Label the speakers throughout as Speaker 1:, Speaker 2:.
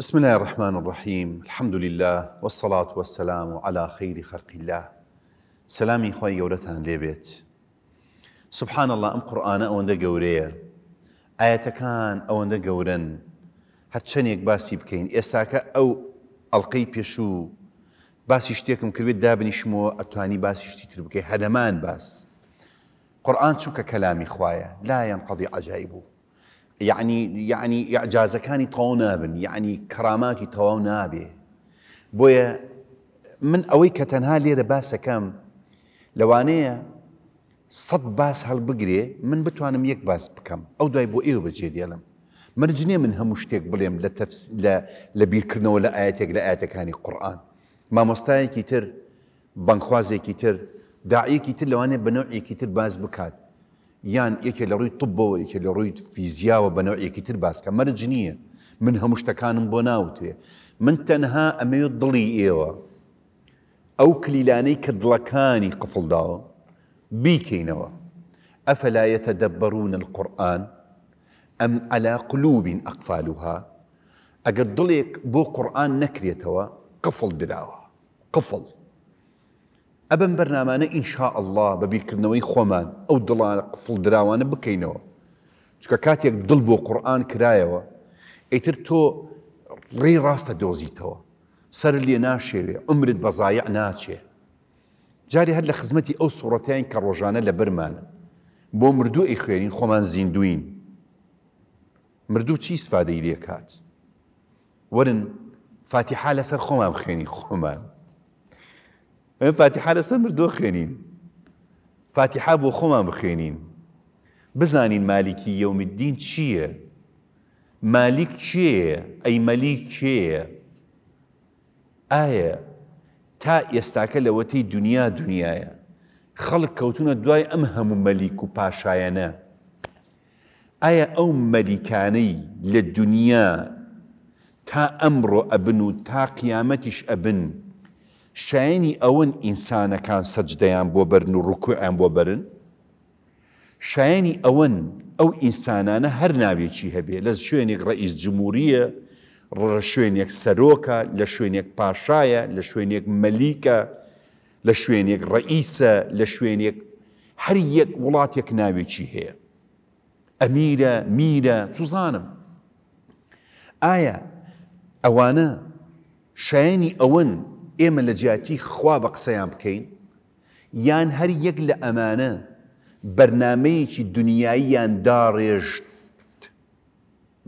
Speaker 1: بسم الله الرحمن الرحيم الحمد لله والصلاة والسلام على خير خلق الله سلامي خوي يورثان لبيت سبحان الله ام قرآن آية كان او آياتكان اونده گورن هرچنێک باسی بكين إساكا أو ئەڵلقەی پێشوو باسي شتێکم كربيت دابنیشمەوە ئەتوانی أتواني باسي تر بکەی هدمان باس قرآن چووکە كلامي خوايا لا ينقضي عجائبه یعنی یعنی یعجازەکانی تەواو نابن یعنی کراماتی تەواو نابێ بۆیە من ئەوەی کە تەنها لێرە باسەکەم لەوانەیە سەد باس هەڵبگرێ من بتوانم یەک باس بکەم ئەو دوای بۆ ئێوە بەجێ دێڵم مرجێ من هەموو شتێک بڵێم لە بیرکردنەوە لە ئاەتێک لە ئاەتەکانی قورآن مامۆستایەکی تر بەنگخوازێکی تر داعیەکی تر لەوانێ بەنەوەیەکی تر باز بکات یان یەکێ لە ڕووی تبەوە یەکێ لە ڕووی فیزیاوە بەنەوە یەکی تر باسکە مەرج نییە من هەموو شتەکانم بۆ ناوتێ من تەنها ئەمەوێت دڵی ئێوە ئەو کلیلانەی کە دڵەکانی قفڵداوە بیکەینەوە ئەفەلایەتە دەبەرون القورآن ئەم ئەلا قلوبین ئەقفالوها ئەگەر دڵێک بۆ قورآن نەکرێتەوە قفڵ دراوە قفڵ ئەبم بەرنمانە ئینشا شاء الله خۆمان ئەو دڵان قفڵ دراوانە بکەینەوە چکە کاتێک دڵ بۆ قورآن کرایەوە ئیتر تۆ ڕێ ڕاستە دۆزیتەوە سەر لێ ناشێوێ عمرت بەزایە ناچێ جاری هەر لە خزمەتی ئەو سوڕەتیان کە ڕۆژانە لە بەرمانە بۆ مردوو ئەی خوێنین خۆمان زیندوین مردوو چی سفادەی لێ کات وەرن فاتیحا لەسەر خۆمان بخێنی خۆمان ئەم فاتیحا لەسەر مردۆ خوێنین فاتیحا بۆ خۆمان بخێنین بزانین مالیکی یومدین چییە مالیک کێیە ئەی مەلیک کێیە ئایا تا ئێستاکە لەوەتەی دنیا دنیاە خەڵک کەوتونە دوای ئەم هەموو مەلیک و پاشایەنە ئایا ئەو مەلیکانەی لە دنیا تا ئەمڕۆ ئەبن و تا قیامەتیش ئەبن شایانی ئەوەن ئینسانەکان سەجدەیان بۆ بەرن و ڕکویان بۆ بەرن شایانی ئەوەن ئەو ئینسانانە هەر ناوێکی هەبێ لە شوێنێک ڕئیس جمهوریە ڕە شوێنێک سەرۆکە لە شوێنێک پاشایە لە شوێنێک مەلیکە لە شوێنێک ڕئیسە لە شوێنێک هەر یەک وڵاتێک ناوێکی هەیە ئەمیرە میرە سوزانم ئایا ئەوانە شایانی ئەوەن ئێمە لە جیاتی خوا بە قسەیان بکەین یان هەر یەک لە ئەمانە بەرنمەیەکی دنیاییان داڕێژت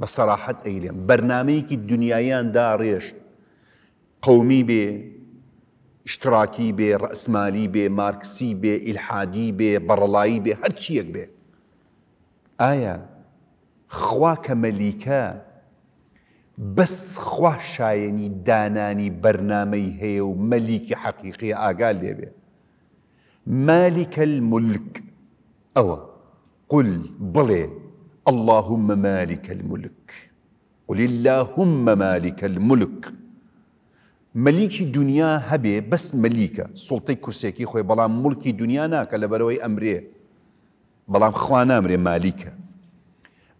Speaker 1: بە سەراحەت ئەیلێم بەرنمەیەکی دنیایان داڕێژت قومی بێ شتراکی بێ ڕەسمالی بێ مارکسی بێ ئیلحادی بێ بەڕڵایی بێ هەرچی یەک بێ ئایا خوا کە مەلیکە بەس خوا شایەنی دانانی بەرنمەی هەیە و مەلیکی حەقیقی ئاگال لێبێ مالیکە ملک ئەوە قل بڵێ اللهم مالك الملك قل اللهم مالك الملك مەلیکی دنیا هەبێ بەس مەلیکە سڵتەی کورسێکی خۆی بەڵام ملکی دنیا ناکە لە بەرەوەی ئەمرێ بەڵام خوا نامرێ مالیکە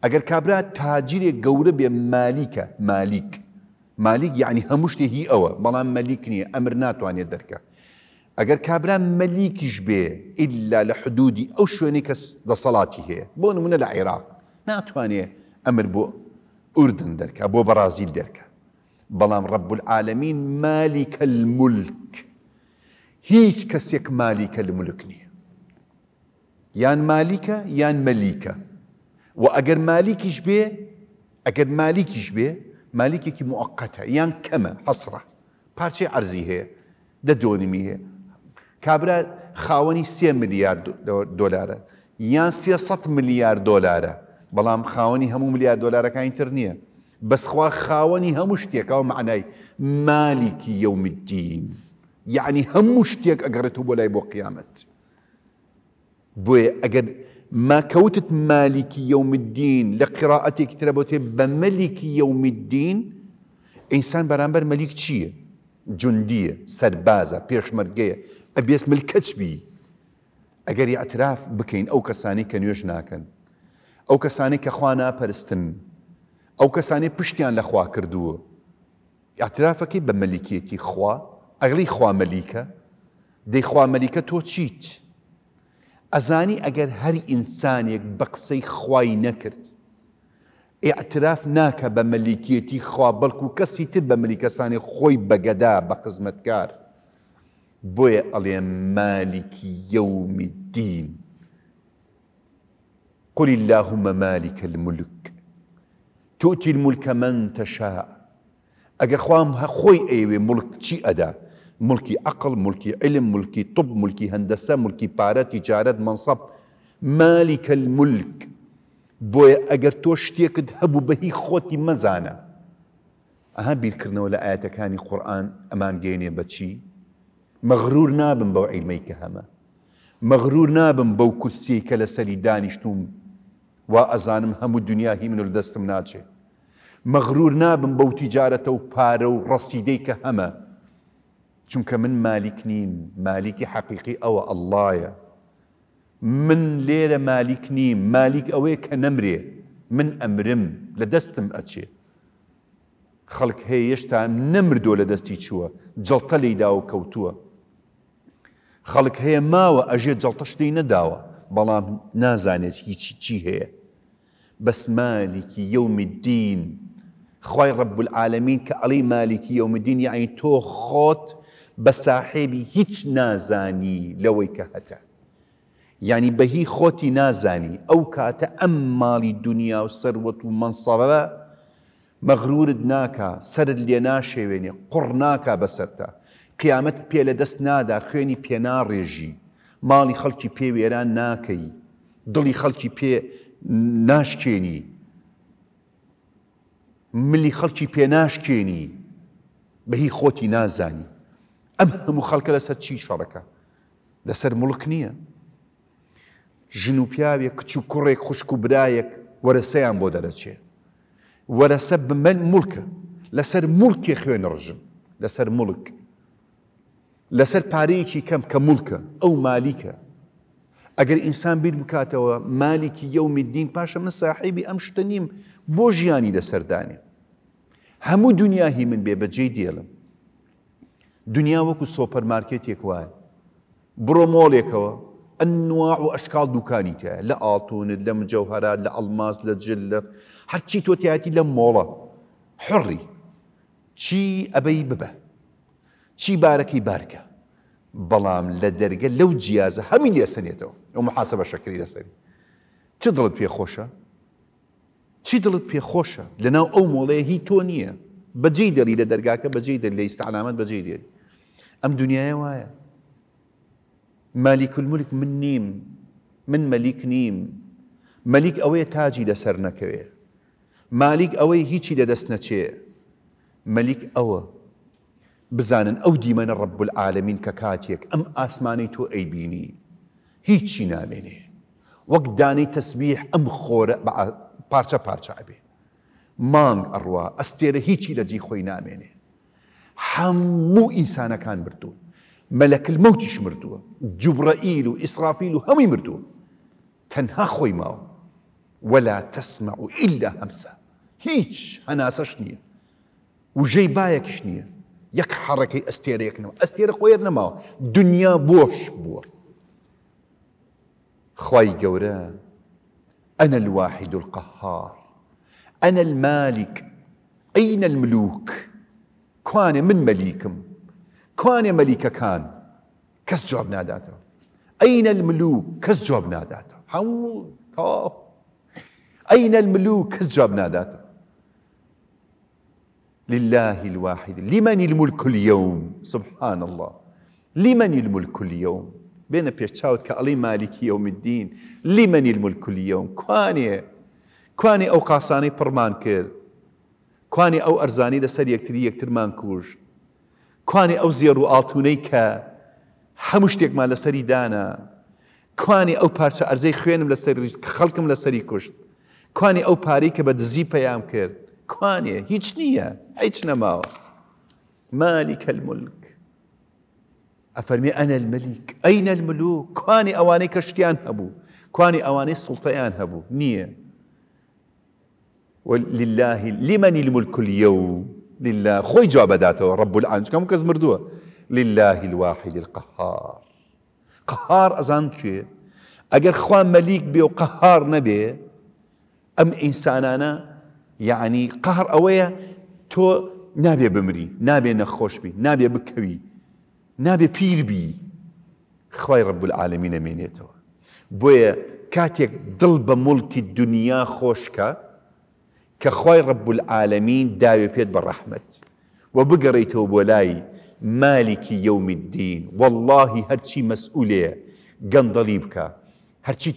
Speaker 1: اگر کابرا تاجر گەورە بێ مالیکە مالیک مالیک یعنی هەموو شتێکی ئەوە بەڵام مەلیک نییە ئەمر ناتوانێت دەرکە ئەگەر کابرا مەلیکیش الا ئللا او حدودی ئەو هي بون من العراق بۆ امر بو اردن ناتوانێ بو برازيل ئوردن دەرکە رب العالمين دەرکە الملك ڕب العالمین مالیکە الملک هیچ کەسێک مالیکە الملک یان یان و ئەگەر مالیکیش بێ ئەگەر مالیکیش بێ مالیکێکی موقتە یان کەمە حەسرە پارچەی ئەرزی هەیە دەدۆنمی هەیە کابرا خاوەنی سێ میلیارد دلارە یان 300 میلیارد دلارە بەڵام خاوەنی هەموو میلیارد دلارەکانی تر نییە بەسخوا خاوەنی هەموو شتێکە و معنای مالیکی یومدین یعنی هەموو شتێک ئەگەڕێت و بۆ لای بۆ قیامەت بۆیە ئەگەر ماکەوتت مالیکی یومدین لە قراعەتێکی ترە بۆ تێ بە مەلیکی یومدین ئینسان بەرامبەر مەلیک چییە؟ جوندیە، سەربازە، پێشمەرگەیە، ئەبێت ملکەچبی. ئەگەری ئەتراف بکەین ئەو کەسانی کە نوێژ ناکەن. ئەو کەسانی کە خوا ناپەرستن، ئەو کەسانی پشتیان لەخوا کردووە. ئەترافەکەی بە مەلیکێتی خوا، ئەغلی خوا مەلیکە، دەیخوا مەلیکە تۆ چیت؟ ئەزانی ئەگەر هەر ئینسانێک بە قسەی خوای نەکرد ئاعتراف ناکە بە مەلیکیەتی خوا بەڵکو و کەسی تر بە ملیکەسانی خۆی بەگەدا بە قزمەتکار بۆیە ئەڵێ مالیکی یەومی دین قل اللهم مالك الملك تؤتي الملك من تشاء ئەگەر خوام خۆی ئەیوێ مڵک چی ئەدا ملكي عقل ملكي علم ملكي طب ملكي هندسه ملكي بارة تجارة منصب مالك الملك بوي اگر توشتيك دهبو بهي خوتي مزانا اها بير بیرکردنەوە لە ئاەتەکانی قورآن ئەمان گەێنێ بەچی مەغرور نابم بەو عیلمەی کە هەمە مەغرور نابم بەو کورسی کە لە سەری دانیشتوم وا ئەزانم هەموو دنیا هی من دەستم ناچه مغرور نابم بو تیجارەتە و پارە و ڕەسیدەی چونکە من مالیک نیم مالیکی حقيقي او الله من لێرە مالیک نیم مالیک اوي كنمري من امرم لدستم اتشي خلق هي يشتا نمر نەمردۆ لە دەستی چووە داو لەیدا و کەوتووە ما هەیە ماوە ئەژێ جڵتە شتەی نەداوە هي نازانێت هیچی بس هەیە بەس مالیکی یومی رب خی ڕب العالمین کە ئەڵی مالیکی یومدین یعنی بە ساحێبی هیچ نازانی لەوەی کە هەتە. ینی بەهی خۆتی نازانی ئەو کاتە ئەم ماڵی دنیا و سەروەت و منسەڵەوە مەغرورت ناکە سرد لێ ناشێوێنێ قڕ ناکە بەسەرتا قیامەت پێ لە دەست نادا خوێنی پێنا ڕێژی ماڵی خەڵکی پێوێران ناکەی دڵی خەڵکی پێ ناشکێنی ملی خەڵکی پێ ناشکێنی بەهی خۆتی نازانی ئەم هەموو خەڵکە لەسەر چی شەڕەکە لەسەر مڵک نییە ژن و پیاوێک کچ و کوڕێک خوشک و برایەک وەرەسەیان بۆ دەرەچێ وەرەسە بمەن ملکە لەسەر ملکێ خوێن ڕژم لەسەر ملک لەسەر پارەیەکی کەم کە ملکە ئەو مالیکە ئەگەر ئینسان بیر بکاتەوە مالێکی یەومی دین پاشە من ساحیبی ئەم شتە نیم بۆ ژیانی لەسەردانێ هەموو دنیا هی من بێ بەجێ دێڵم دنیا وەکو سۆپەرمارکێتێک وایە بڕۆ مۆڵێکەوە ئەنووا و ئەشکال دوکانی تایە لە ئاتونت لە مجەوهرات لە ئەلماس لە جلت هەرچی تۆتیاتی لە مۆڵە حڕی چی ئەبەی ببە چی بارەکەی بارکە بەڵام لە دەرگە لەو جیازە هەمین لێسەنێتەوە ئەو محاسە بە شکری لەسەری چ دڵت پێ خۆشە؟ چی دڵت پێ خۆشە لەناو ئەو مۆڵەیە هی تۆ نییە بەجێ دەری لە دەرگاکە بەجێ دەری لە ئیسعلامەت بەجێ دێری ئەم دنیای وایە مالیک الملک من نیم من مەلیک نیم مەلیک ئەوەیە تاجی لەسەر نەکەوێ مالیک ئەوەی هیچی لەدەست نەچێ مەلیک ئەوە بزانن ئەو دیمەنە ڕب العالمین کە کاتێک ئەم ئاسمانەی تۆ ئەیبینی هیچی نامێنێ وەک دانەی تەسبیح ئەم خۆرە پارچە پارچە ئەبێ مانگ اروا استیره هیچی لە خوی نامینه همو انسان کان مردو ملک الموتش مردو جبرائیل و اسرافیل و هەمووی مردووە تەنها خۆی ولا تسمع إلا همسا هیچ هەناسەش نییە وژەی باەکیش نییە یەک حەڕەکەی ئەستێرەیەکنەوە استیره خۆێر نەماوە دنیا بوش بووە خی گەورە انا الواحد القهار أنا المالك أين الملوك كواني من مليكم كواني مليكة كان كس جواب ناداته أين الملوك كس جواب ناداته همو طاف أين الملوك كس جواب ناداته لله الواحد لمن الملك اليوم سبحان الله لمن الملك اليوم بين بيشاوت كألي مالك يوم الدين لمن الملك اليوم كواني کانی او قاسانی پرمان کرد کانی کوانی ئەو ئەرزانی لەسەر یەکتری یەکترمان کوژ کانی او زێر و ئاڵتونەی کە هەموو شتێکمان لەسەری دانا کوانی ئەو پارچە ئەرزەی خوێنم لەسەر خلکم لەسەری کشت کانی او پاری که بە دزی پیام کرد کانی هیچ نیه هیچ نەماوە مالی الملک ئەفەرمی انا المەلیک ئەینە الملوک کوانی ئەوانەی کەشتیان هبو کوانی ئەوانەی سڵتەیان هبو نییە ولله لمن الملك اليوم لله خوي جواب داته رب العالمين كم كز مردوه لله الواحد القهار قهار أزان كي أجر خوان مليك بيو قهار نبي أم إنسانانا يعني قهر تو نابي بمري نابي نخوش بي نابێ بكوي نابێ بير بي خوي رب العالمين بۆیە بويا كاتيك بە مڵکی الدنيا خوشكا كخوي رب العالمين داوي بيت بالرحمة وبقري ڕەحمت و بگەڕیتەوە بۆ لای مالکی یومی الدین واللهی هەرچی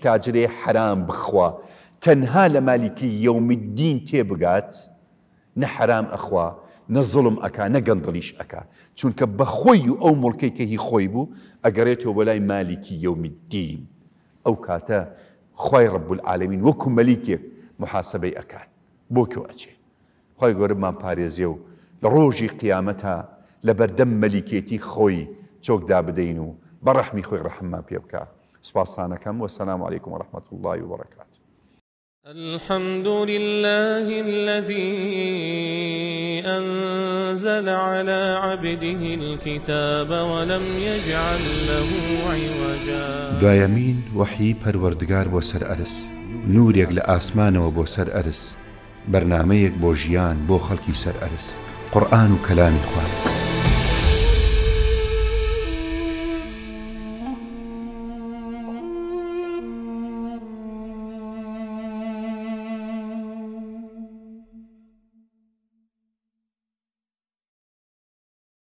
Speaker 1: مەسئولەیە حرام بخوا تنها لمالك يوم الدين تيبقات نحرام أخوا نظلم أكا نقنضليش أكا ئەک نە أو ملكي كهي خويبو و ئەو مڵکەی يوم الدين أو كاتا خوي رب العالمين مالکی یومی محاسبي أكات بۆ کەواچێ خۆی گەورممان پارێزیە و لە ڕۆژی قیامەتە لە بەردەم مەلیکێتی خۆی چۆکدا بدەین و بەڕەحمی خۆی ڕەحممان پێ بکە سپاسانەکەم وە سەسلام عیکم ڕحمەت الله و بەڕکات الحمد لله الذي أنزل على عبده الكتاب ولم يجعل له عوجا دايمين وحي پروردگار بو سر أرس نوريك لآسمانه بو سر أرس بەرنمەیەک بۆ ژیان بۆ خەڵکی سەر ئەرس قورآن و کەلامی خوارد